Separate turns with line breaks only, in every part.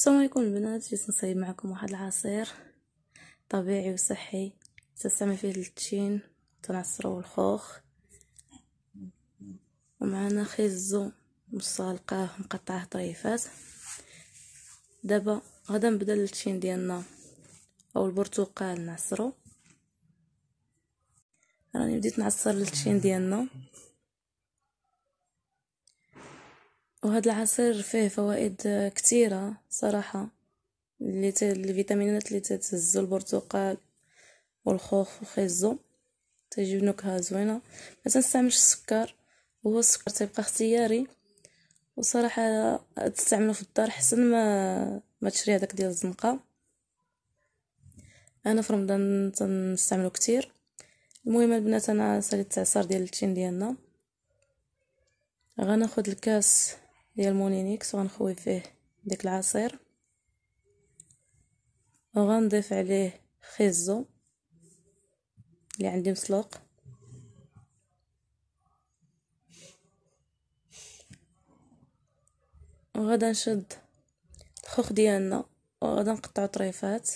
السلام عليكم البنات جيت نصايب معكم واحد العصير طبيعي وصحي تستعمل فيه التشين تنعصرو الخوخ ومعنا خيزو مصالقاه مقطعه طريفات دابا غادا نبدا التشين ديالنا او البرتقال نعصرو راني بديت نعصر التشين ديالنا وهذا العصير فيه فوائد كثيرة صراحة الفيتامينات اللي تتهزو البرتقال والخوخ وخيزو تجيب نكهة زوينة ما تنستعملش السكر هو السكر تيبقى اختياري وصراحة تستعملو في الدار حسن ما ما تشري هذاك ديال الزنقة انا في رمضان تنستعملو كتير المهم البنات انا ساليت التعصار ديال التين ديالنا غناخد الكاس ديال مونينيكس وغنخوي فيه ديك العصير وغنضيف عليه خيزو اللي عندي مسلوق وغادا نشد الخوخ ديالنا وغادا نقطعو طريفات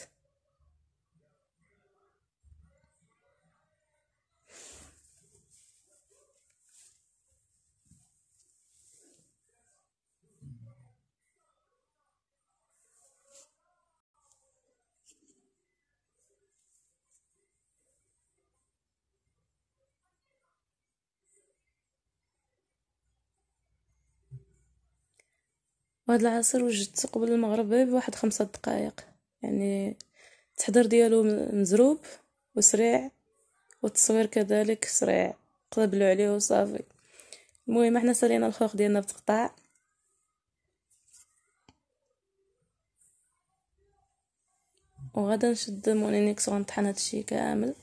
وهاد العصير وجدت قبل المغرب بواحد خمسة دقائق يعني التحضير ديالو مزروب وسريع والتصوير كذلك سريع قبلوا عليه وصافي المهم احنا سالينا الخوخ ديالنا بتقطع وغدا نشد مونينيكس وغنطحن هادشي كامل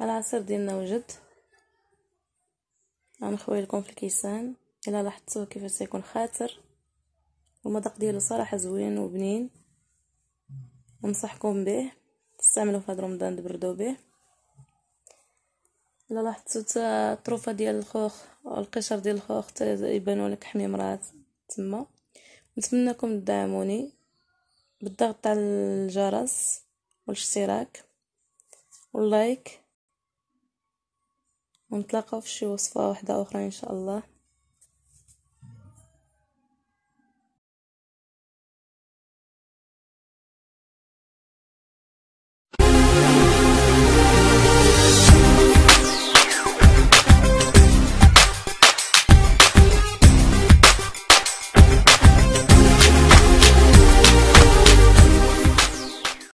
العصير ديالنا وجد غنخوي لكم في الكيسان الا لاحظتوا كيفاش تيكون خاطر المذاق ديالو صراحه زوين وبنين ننصحكم به تستعملوه في هاد رمضان تبردوا به الا لاحظتوا الطروفه ديال الخوخ القشر ديال الخوخ حتى يبانوا لك حميمرات تما نتمنىكم تدعموني بالضغط على الجرس والاشتراك واللايك ونتلاقاو في شي وصفه واحده اخرى ان شاء الله